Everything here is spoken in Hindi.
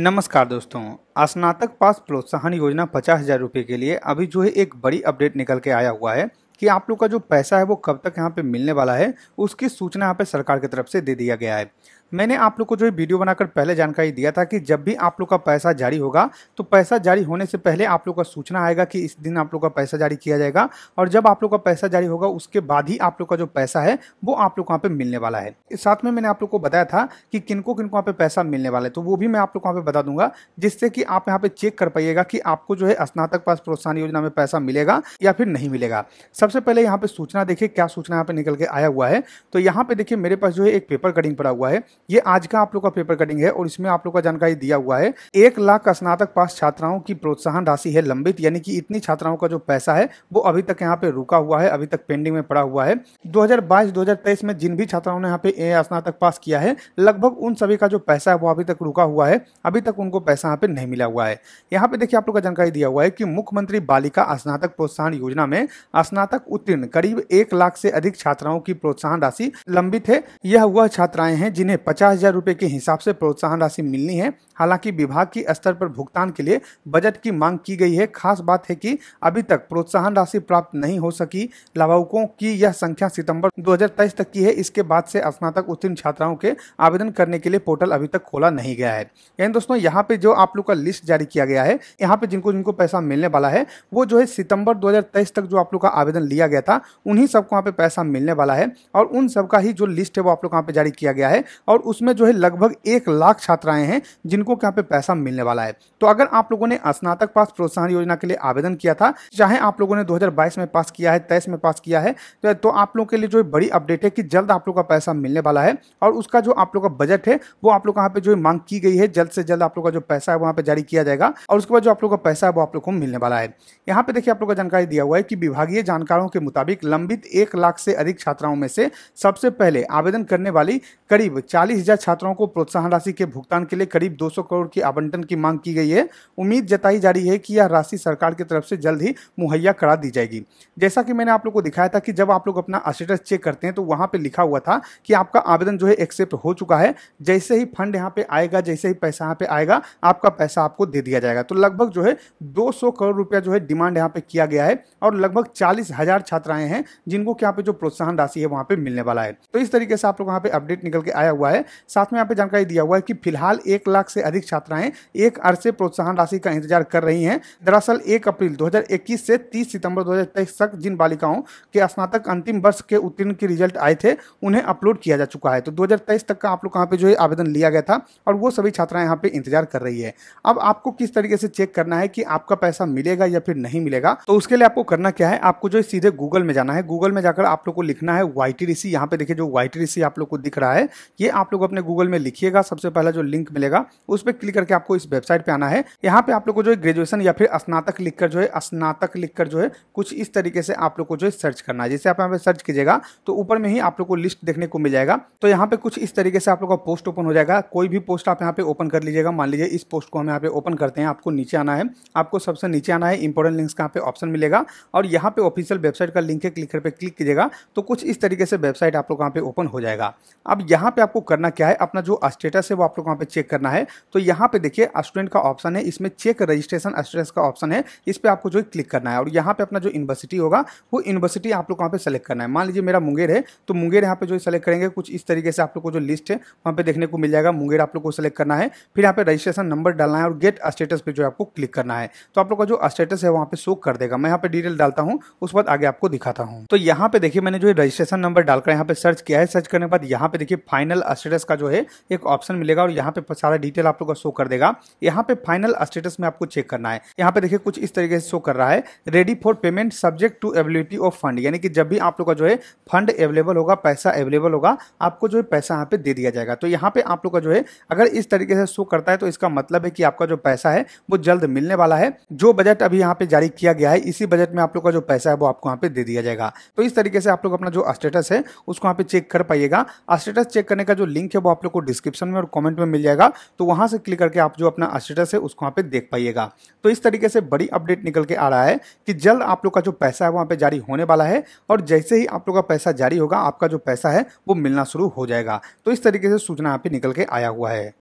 नमस्कार दोस्तों स्नातक पास प्रोत्साहन योजना पचास हज़ार रुपये के लिए अभी जो है एक बड़ी अपडेट निकल के आया हुआ है कि आप लोग का जो पैसा है वो कब तक यहाँ पे मिलने वाला है उसकी सूचना यहाँ पे सरकार की तरफ से दे दिया गया है मैंने आप लोग को जो है वीडियो बनाकर पहले जानकारी दिया था कि जब भी आप लोग का पैसा जारी होगा तो पैसा जारी होने से पहले आप लोग का सूचना आएगा कि इस दिन आप लोग का पैसा जारी किया जाएगा और जब आप लोग का पैसा जारी होगा उसके बाद ही आप लोग का जो पैसा है वो आप लोग को वहाँ पे मिलने वाला है साथ में मैंने आप लोग को बताया था कि किनको किनको वहाँ पे पैसा मिलने वाला है तो वो भी मैं आप लोग वहाँ पे बता दूंगा जिससे कि आप यहाँ पे चेक कर पाइएगा कि आपको जो है स्नातक पास प्रोत्साहन योजना में पैसा मिलेगा या फिर नहीं मिलेगा सबसे पहले यहाँ पे सूचना देखिए क्या सूचना यहाँ पे निकल के आया हुआ है तो यहाँ पे देखिए मेरे पास जो है एक पेपर कटिंग पड़ा हुआ है ये आज का आप लोग का पेपर कटिंग है और इसमें आप लोग का जानकारी दिया हुआ है एक लाख स्नातक पास छात्राओं की प्रोत्साहन राशि है लंबित यानी कि इतनी छात्राओं का जो पैसा है वो अभी तक यहाँ पे रुका हुआ है अभी तक पेंडिंग में पड़ा हुआ है 2022-2023 में जिन भी छात्राओं ने यहाँ पे स्नातक पास किया है लगभग उन सभी का जो पैसा है वो अभी तक रुका हुआ है अभी तक उनको पैसा यहाँ पे नहीं मिला हुआ है यहाँ पे देखिए आप लोग का जानकारी दिया हुआ है कि मुख्यमंत्री बालिका स्नातक प्रोत्साहन योजना में स्नातक उत्तीर्ण करीब एक लाख से अधिक छात्राओं की प्रोत्साहन राशि लंबित है यह वह छात्राएं हैं जिन्हें पचास हजार रुपये के हिसाब से प्रोत्साहन राशि मिलनी है हालांकि विभाग की स्तर पर भुगतान के लिए बजट की मांग की गई है खास बात है कि अभी तक प्रोत्साहन राशि प्राप्त नहीं हो सकी लाभुकों की यह संख्या सितंबर 2023 तक की है इसके बाद से स्नातक उत्तीर्ण छात्राओं के आवेदन करने के लिए पोर्टल अभी तक खोला नहीं गया है यानी दोस्तों यहाँ पे जो आप लोग का लिस्ट जारी किया गया है यहाँ पे जिनको जिनको पैसा मिलने वाला है वो जो है सितंबर दो तक जो आप लोग का आवेदन लिया गया था उन्हीं सबको वहाँ पे पैसा मिलने वाला है और उन सबका ही जो लिस्ट है वो आप लोग यहाँ पे जारी किया गया है और उसमें जो है लगभग एक लाख छात्राएं हैं जिनको यहाँ पे पैसा मिलने वाला है तो अगर आप लोगों ने स्नातक पास प्रोत्साहन योजना के लिए आवेदन किया था चाहे आप लोगों ने 2022 में पास किया है तेईस में पास किया है तो, तो आप लोगों के लिए जो बड़ी अपडेट है कि जल्द आप लोग का पैसा मिलने वाला है और उसका जो आप लोग का बजट है वो आप लोग यहाँ पे जो मांग की गई है जल्द से जल्द आप लोग का जो पैसा है वहाँ पे जारी किया जाएगा और उसके बाद जो आप लोग का पैसा है वो आप लोग को मिलने वाला है यहाँ पे देखिए आप लोग का जानकारी दिया हुआ है कि विभागीय जानकारों के मुताबिक लंबित एक लाख से अधिक छात्राओं में से सबसे पहले आवेदन करने वाली करीब चालीस चालीस हजार छात्रों को प्रोत्साहन राशि के भुगतान के लिए करीब 200 करोड़ की आवंटन की मांग की गई है उम्मीद जताई जा रही है कि यह राशि सरकार की तरफ से जल्द ही मुहैया करा दी जाएगी जैसा कि मैंने आप लोग को दिखाया था कि जब आप लोग अपना स्टेटस चेक करते हैं तो वहाँ पर लिखा हुआ था कि आपका आवेदन जो है एक्सेप्ट हो चुका है जैसे ही फंड यहाँ पे आएगा जैसे ही पैसा यहाँ पे आएगा आपका पैसा आपको दे दिया जाएगा तो लगभग जो है दो करोड़ रुपया जो है डिमांड यहाँ पे किया गया है और लगभग चालीस हजार छात्राएं हैं जिनको यहाँ पे जो प्रोत्साहन राशि है वहाँ पे मिलने वाला है तो इस तरीके से आप लोग यहाँ पे अपडेट निकल के आया हुआ है है साथ में यहाँ पे जानकारी दिया हुआ है कि फिलहाल एक लाख से अधिक छात्राएं एक अरसे प्रोत्साहन राशि का इंतजार कर रही हैं दरअसल एक अप्रैल 2021 से 30 सितंबर 2023 तक जिन बालिकाओं के स्नातक अंतिम वर्ष के उत्तीर्ण के रिजल्ट आए थे उन्हें अपलोड किया जा चुका है तो दो तक का आप लोग कहाँ पे जो है आवेदन लिया गया था और वो सभी छात्राएं यहाँ पे इंतजार कर रही है अब आपको किस तरीके से चेक करना है कि आपका पैसा मिलेगा या फिर नहीं मिलेगा तो उसके लिए आपको करना क्या है आपको जो है सीधे गूगल में जाना है गूगल में जाकर आप लोग को लिखना है वाई टी यहाँ पे देखिए जो वाई टी आप लोग को दिख रहा है ये आप आप लोग अपने गूगल में लिखिएगा सबसे पहला जो लिंक मिलेगा उस पर क्लिक करके आपको इस वेबसाइट पे आना है यहाँ पे आप लोग को जो है ग्रेजुएशन या फिर स्नातक लिखकर जो है स्नातक लिखकर जो है कुछ इस तरीके से आप लोग को जो है सर्च करना है जैसे आप यहाँ पे सर्च कीजिएगा तो ऊपर में ही आप लोग को लिस्ट देखने को मिल जाएगा तो यहाँ पे कुछ इस तरीके से आप लोग का पोस्ट ओपन हो जाएगा कोई भी पोस्ट आप यहाँ पे ओपन कर लीजिएगा मान लीजिए इस पोस्ट को हम यहाँ पे ओपन करते हैं आपको नीचे आना है आपको सबसे नीचे आना है इंपॉर्टेंट लिंक्स का यहाँ पे ऑप्शन मिलेगा और यहाँ पे ऑफिशियल वेबसाइट का लिंक है क्लिक पे क्लिक कीजिएगा तो कुछ इस तरीके से वेबसाइट आप लोग यहाँ पे ओपन हो जाएगा अब यहाँ पे आपको करना क्या है अपना जो स्टेटस है वो आप लोग वहाँ पे चेक करना है तो यहाँ पे देखिए स्टूडेंट का ऑप्शन है इसमें चेक रजिस्ट्रेशन स्टेटस का ऑप्शन है इस पर आपको जो है क्लिक करना है और यहाँ पे अपना जो यूनिवर्सिटी होगा वो यूनिवर्सिटी आप लोग वहाँ पे सेलेक्ट करना है मान लीजिए मेरा मुंगेर है तो मुंगेर यहाँ पे जो सेलेक्ट करेंगे कुछ इस तरीके से आप लोग को जो लिस्ट है वहाँ पे देखने को मिल जाएगा मुंगेर आप लोग को सेलेक्ट करना है फिर यहाँ पे रजिस्ट्रेशन नंबर डालना है और गेट स्टेटस पर जो आपको क्लिक करना है तो आप लोग का जो स्टेटस है वहाँ पे शो कर देगा मैं यहाँ पे डिटेल डालता हूँ उस बाद आगे आपको दिखाता हूँ तो यहाँ पे देखिए मैंने जो रजिस्ट्रेशन नंबर डालकर यहाँ पे सर्च किया है सर्च करने के बाद यहाँ पे देखिए फाइनल स्टेटस स्टेटस का जो है एक ऑप्शन मिलेगा और यहाँ पे सारा डिटेल आप लोग का शो कर देगा यहाँ पे फाइनल स्टेटस में आपको चेक करना है यहाँ पे देखिए कुछ इस तरीके से शो कर रहा है ready for payment subject to ability of fund यानी कि जब भी आप लोग का जो है फंड अवेलेबल होगा पैसा अवेलेबल होगा आपको जो है पैसा यहाँ पे दे दिया जाएगा तो यहाँ पे आप लोग का जो है अगर इस तरीके से शो करता है तो इसका मतलब है कि आपका जो पैसा है वो जल्द मिलने वाला है जो बजट अभी यहाँ पे जारी किया गया है इसी बजट में आप लोग का जो पैसा है वो आपको यहाँ पे दे दिया जाएगा तो इस तरीके से आप लोग अपना जो स्टेटस है उसको यहाँ पे चेक कर पाइएगा स्टेटस चेक करने का जो लिंक है वो आप लोग को डिस्क्रिप्शन में और कॉमेंट में मिल जाएगा तो वहां से क्लिक करके आप जो अपना स्टेटस है उसको वहां पे देख पाइएगा तो इस तरीके से बड़ी अपडेट निकल के आ रहा है कि जल्द आप लोग का जो पैसा है वहां पे जारी होने वाला है और जैसे ही आप लोग का पैसा जारी होगा आपका जो पैसा है वो मिलना शुरू हो जाएगा तो इस तरीके से सूचना यहाँ पे निकल के आया हुआ है